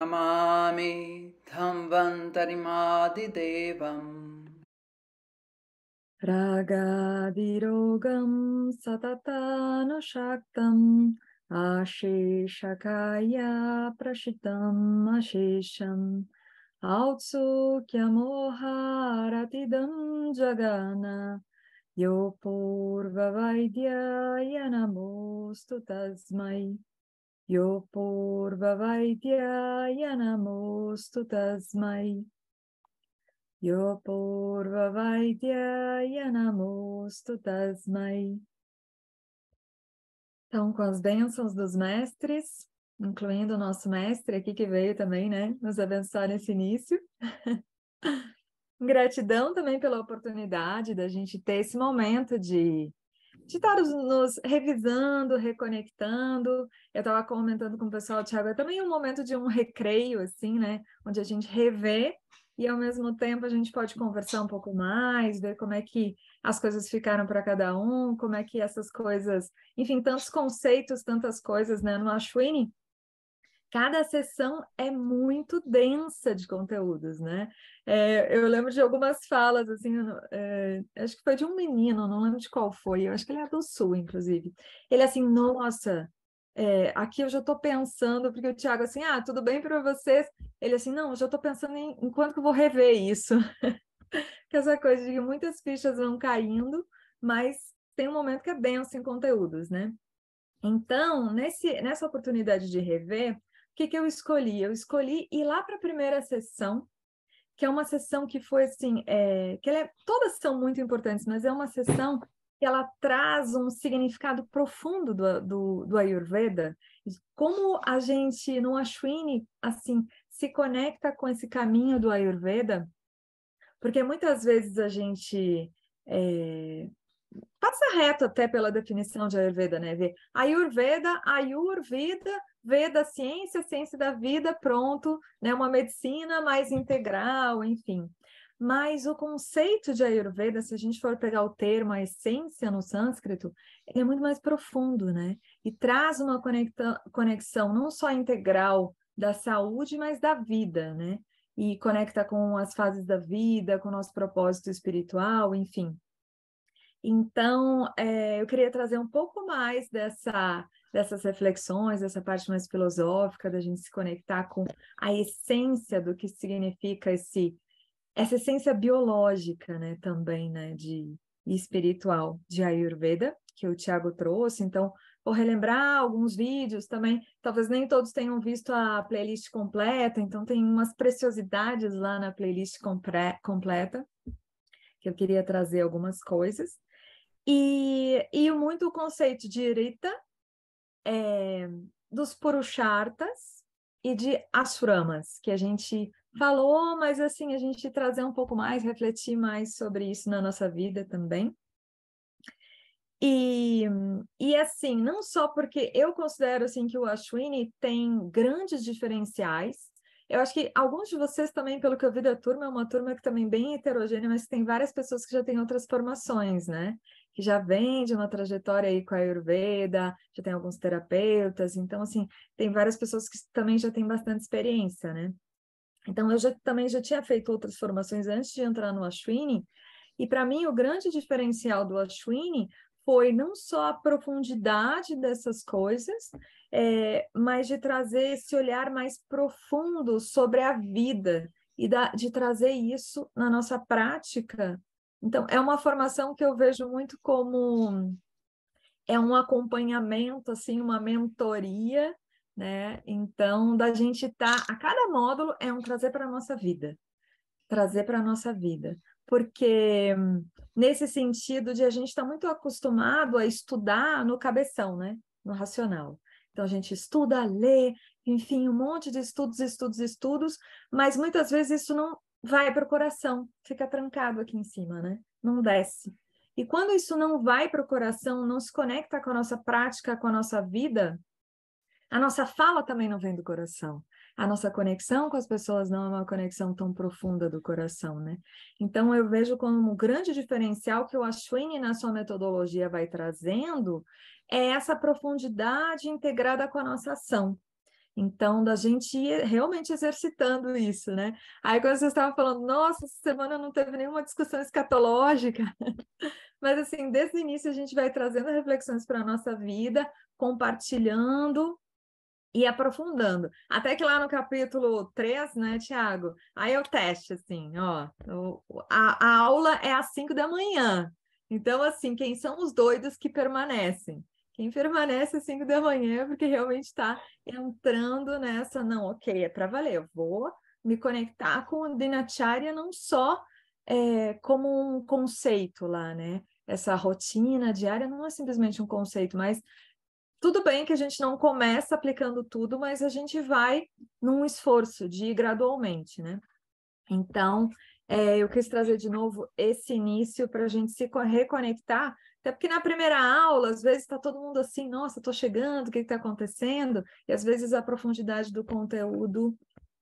Namami Dhamvantarimadi Devam Raga Virogam Satatano Shaktam Ashishakaya Prashitam Ashisham Autsukya ratidam Jagana Yopurva Vaidya Yanamostu Tasmai Yo Purvavaidya Yanamostu Tasmai. Yo Purvavaidya Yanamostu Tasmai. Então, com as bênçãos dos mestres, incluindo o nosso mestre aqui que veio também, né, nos abençoar nesse início. Gratidão também pela oportunidade da gente ter esse momento de de estar nos revisando, reconectando. Eu estava comentando com o pessoal, Thiago, é também um momento de um recreio, assim, né? Onde a gente revê e ao mesmo tempo a gente pode conversar um pouco mais, ver como é que as coisas ficaram para cada um, como é que essas coisas, enfim, tantos conceitos, tantas coisas, né? No Ashwini, cada sessão é muito densa de conteúdos, né? É, eu lembro de algumas falas, assim, é, acho que foi de um menino, não lembro de qual foi, eu acho que ele é do Sul, inclusive. Ele assim, nossa, é, aqui eu já estou pensando, porque o Tiago assim, ah, tudo bem para vocês? Ele assim, não, eu já estou pensando em, em quanto que eu vou rever isso. que essa coisa de que muitas fichas vão caindo, mas tem um momento que é denso em conteúdos, né? Então, nesse, nessa oportunidade de rever, que, que eu escolhi? Eu escolhi ir lá para a primeira sessão, que é uma sessão que foi assim, é, que é, todas são muito importantes, mas é uma sessão que ela traz um significado profundo do, do, do Ayurveda, como a gente no Ashwini assim se conecta com esse caminho do Ayurveda, porque muitas vezes a gente é, passa reto até pela definição de Ayurveda, né? Vê Ayurveda, Ayurveda, Veda, ciência, ciência da vida, pronto, né? Uma medicina mais integral, enfim. Mas o conceito de Ayurveda, se a gente for pegar o termo, a essência no sânscrito, ele é muito mais profundo, né? E traz uma conexão não só integral da saúde, mas da vida, né? E conecta com as fases da vida, com o nosso propósito espiritual, enfim. Então, é, eu queria trazer um pouco mais dessa, dessas reflexões, dessa parte mais filosófica, da gente se conectar com a essência do que significa esse, essa essência biológica né, também, né, de, e espiritual de Ayurveda, que o Tiago trouxe. Então, vou relembrar alguns vídeos também. Talvez nem todos tenham visto a playlist completa, então tem umas preciosidades lá na playlist completa, que eu queria trazer algumas coisas. E, e muito o conceito de Rita, é, dos Purushartas e de Asuramas, que a gente falou, mas assim, a gente trazer um pouco mais, refletir mais sobre isso na nossa vida também. E, e assim, não só porque eu considero assim que o Ashwini tem grandes diferenciais, eu acho que alguns de vocês também, pelo que eu vi da turma, é uma turma que também é bem heterogênea, mas tem várias pessoas que já têm outras formações, né? que já vem de uma trajetória aí com a Ayurveda, já tem alguns terapeutas, então, assim, tem várias pessoas que também já têm bastante experiência, né? Então, eu já, também já tinha feito outras formações antes de entrar no Ashwini, e para mim o grande diferencial do Ashwini foi não só a profundidade dessas coisas, é, mas de trazer esse olhar mais profundo sobre a vida e da, de trazer isso na nossa prática então, é uma formação que eu vejo muito como é um acompanhamento, assim, uma mentoria, né? Então, da gente estar tá, a cada módulo é um trazer para a nossa vida, trazer para a nossa vida. Porque nesse sentido de a gente estar tá muito acostumado a estudar no cabeção, né? No racional. Então, a gente estuda, lê, enfim, um monte de estudos, estudos, estudos, mas muitas vezes isso não vai para o coração, fica trancado aqui em cima, né? Não desce. E quando isso não vai para o coração, não se conecta com a nossa prática, com a nossa vida, a nossa fala também não vem do coração. A nossa conexão com as pessoas não é uma conexão tão profunda do coração, né? Então, eu vejo como um grande diferencial que o Ashwini, na sua metodologia, vai trazendo é essa profundidade integrada com a nossa ação. Então, da gente ir realmente exercitando isso, né? Aí, quando vocês estavam falando, nossa, essa semana não teve nenhuma discussão escatológica, mas assim, desde o início a gente vai trazendo reflexões para a nossa vida, compartilhando e aprofundando. Até que lá no capítulo 3, né, Tiago? Aí é o teste, assim, ó, a, a aula é às 5 da manhã. Então, assim, quem são os doidos que permanecem? Quem permanece às 5 da manhã porque realmente está entrando nessa, não, ok, é para valer, eu vou me conectar com o Dinacharya não só é, como um conceito lá, né? Essa rotina diária não é simplesmente um conceito, mas tudo bem que a gente não começa aplicando tudo, mas a gente vai num esforço de ir gradualmente, né? Então, é, eu quis trazer de novo esse início para a gente se reconectar até porque na primeira aula, às vezes está todo mundo assim, nossa, estou chegando, o que está acontecendo? E às vezes a profundidade do conteúdo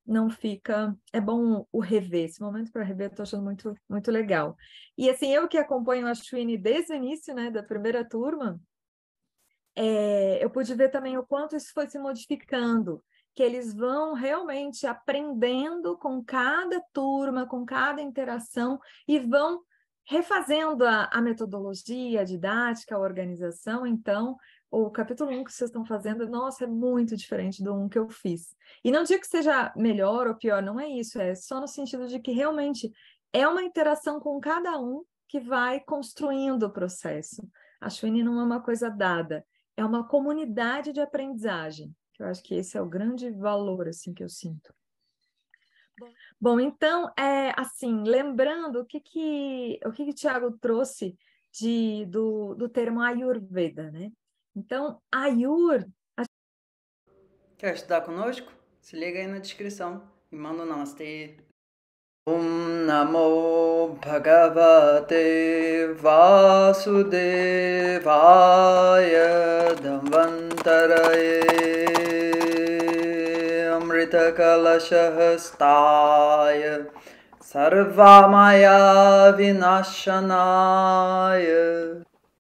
não fica. É bom o rever. Esse momento para rever, estou achando muito, muito legal. E assim, eu que acompanho a Chuine desde o início, né, da primeira turma, é, eu pude ver também o quanto isso foi se modificando, que eles vão realmente aprendendo com cada turma, com cada interação e vão Refazendo a, a metodologia, a didática, a organização, então, o capítulo 1 um que vocês estão fazendo, nossa, é muito diferente do 1 um que eu fiz. E não digo que seja melhor ou pior, não é isso, é só no sentido de que realmente é uma interação com cada um que vai construindo o processo. A Schwinn não é uma coisa dada, é uma comunidade de aprendizagem. Eu acho que esse é o grande valor assim que eu sinto. Bom, então, é, assim, lembrando o que que o que, que o Tiago trouxe de, do, do termo Ayurveda, né? Então, Ayur... A... Quer estudar conosco? Se liga aí na descrição e manda um namastê. Om Namo Bhagavate Vasudevaya Dhamvantaraye अमृतकलशहस्ताय सर्वामाया विनाशनाय